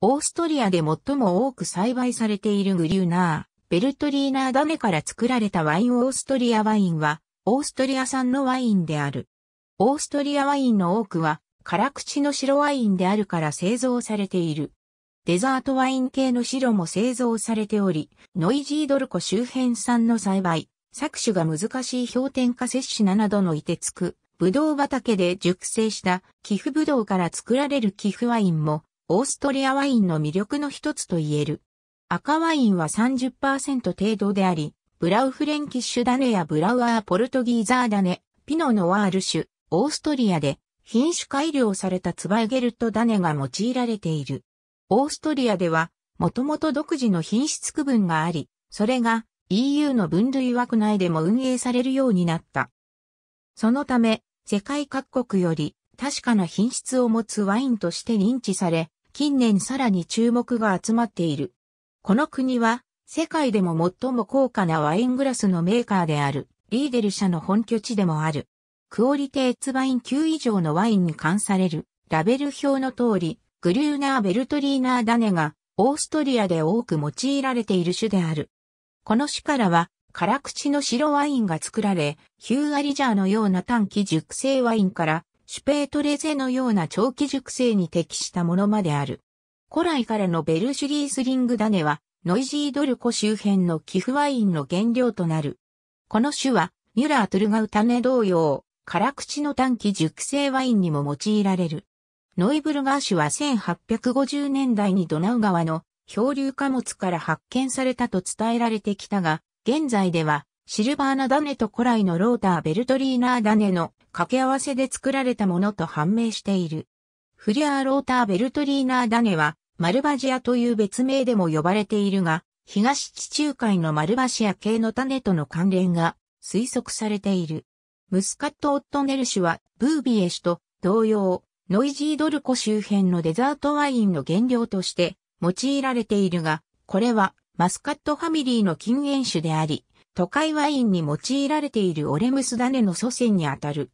オーストリアで最も多く栽培されているグリューナー、ベルトリーナー種から作られたワインオーストリアワインは、オーストリア産のワインである。オーストリアワインの多くは、辛口の白ワインであるから製造されている。デザートワイン系の白も製造されており、ノイジードルコ周辺産の栽培、搾取が難しい氷点下摂取ななどの凍てつく、ブドウ畑で熟成した寄付ブドウから作られる寄付ワインもオーストリアワインの魅力の一つと言える。赤ワインは30%程度であり、ブラウフレンキッシュダネやブラウアーポルトギーザーダネ、ピノノワール種、オーストリアで品種改良されたツバイゲルトダネが用いられている。オーストリアでは、もともと独自の品質区分があり、それが EU の分類枠内でも運営されるようになった。そのため、世界各国より確かな品質を持つワインとして認知され、近年さらに注目が集まっている。この国は、世界でも最も高価なワイングラスのメーカーである、リーデル社の本拠地でもある。クオリテーツワイン級以上のワインに関される、ラベル表の通り、グリューナー・ベルトリーナー・ダネが、オーストリアで多く用いられている種である。この種からは、辛口の白ワインが作られ、ヒューアリジャーのような短期熟成ワインから、シュペートレゼのような長期熟成に適したものまである。古来からのベルシュリースリング種は、ノイジードルコ周辺の寄付ワインの原料となる。この種は、ミュラートルガウ種同様、辛口の短期熟成ワインにも用いられる。ノイブルガー種は1850年代にドナウ川の漂流貨物から発見されたと伝えられてきたが、現在ではシルバーナダネと古来のローターベルトリーナーダネの掛け合わせで作られたものと判明している。フリアーローターベルトリーナーダネは、マルバジアという別名でも呼ばれているが、東地中海のマルバシア系の種との関連が推測されている。ムスカット・オットネル種は、ブービエ種と同様、ノイジードルコ周辺のデザートワインの原料として用いられているが、これはマスカットファミリーの禁煙種であり、都会ワインに用いられているオレムス種の祖先にあたる。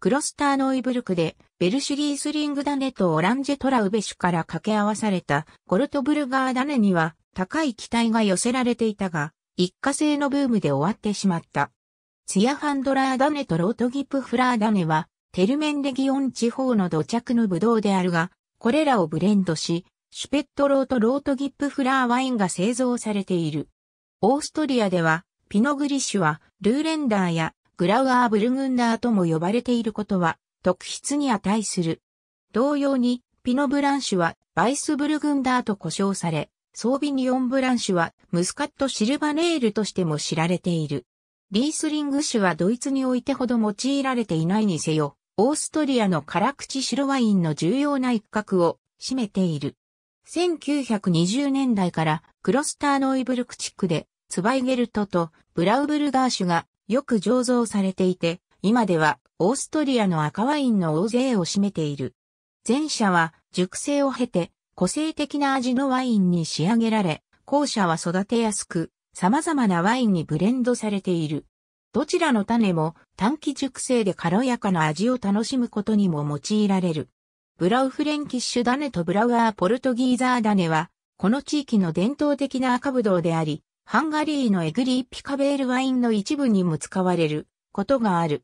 クロスターノイブルクで、ベルシュリースリング種とオランジェトラウベシュから掛け合わされたゴルトブルガー種には高い期待が寄せられていたが、一過性のブームで終わってしまった。ツヤハンドラー種とロートギプフラー種は、テルメンデギオン地方の土着のブドウであるが、これらをブレンドし、シュペットローとロートギップフラーワインが製造されている。オーストリアでは、ピノグリッシュは、ルーレンダーやグラウアーブルグンダーとも呼ばれていることは、特筆に値する。同様に、ピノブランシュは、バイスブルグンダーと呼称され、ソービニオンブランシュは、ムスカットシルバネールとしても知られている。リースリング種はドイツにおいてほど用いられていないにせよ、オーストリアの辛口白ワインの重要な一角を占めている。1920年代からクロスターノイブルク地区でツバイゲルトとブラウブルガーシュがよく醸造されていて、今ではオーストリアの赤ワインの大勢を占めている。前者は熟成を経て個性的な味のワインに仕上げられ、後者は育てやすく様々なワインにブレンドされている。どちらの種も短期熟成で軽やかな味を楽しむことにも用いられる。ブラウフレンキッシュ種とブラウアーポルトギーザー種は、この地域の伝統的な赤ぶどうであり、ハンガリーのエグリーピカベールワインの一部にも使われることがある。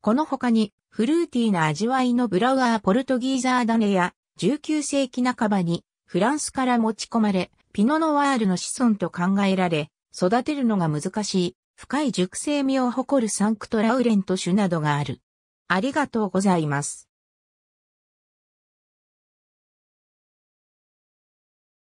この他に、フルーティーな味わいのブラウアーポルトギーザーダネや、19世紀半ばにフランスから持ち込まれ、ピノノワールの子孫と考えられ、育てるのが難しい、深い熟成味を誇るサンクトラウレント種などがある。ありがとうございます。